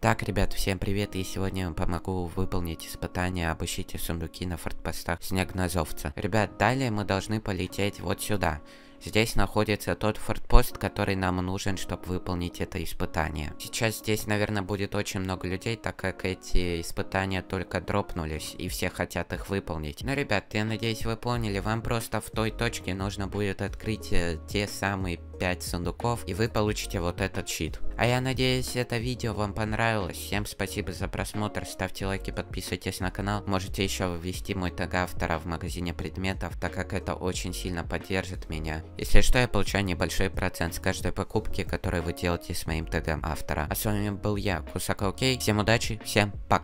Так, ребят, всем привет, и сегодня я вам помогу выполнить испытание об ищите сундуки на фортпостах Снегнозовца. Ребят, далее мы должны полететь вот сюда. Здесь находится тот фортпост, который нам нужен, чтобы выполнить это испытание. Сейчас здесь, наверное, будет очень много людей, так как эти испытания только дропнулись, и все хотят их выполнить. Но, ну, ребят, я надеюсь, вы поняли, вам просто в той точке нужно будет открыть э, те самые 5 сундуков, и вы получите вот этот щит. А я надеюсь, это видео вам понравилось. Всем спасибо за просмотр, ставьте лайки, подписывайтесь на канал. Можете еще ввести мой таг автора в магазине предметов, так как это очень сильно поддержит меня. Если что, я получаю небольшой процент с каждой покупки, которую вы делаете с моим тегом автора. А с вами был я, Кусака Окей. Всем удачи, всем пока.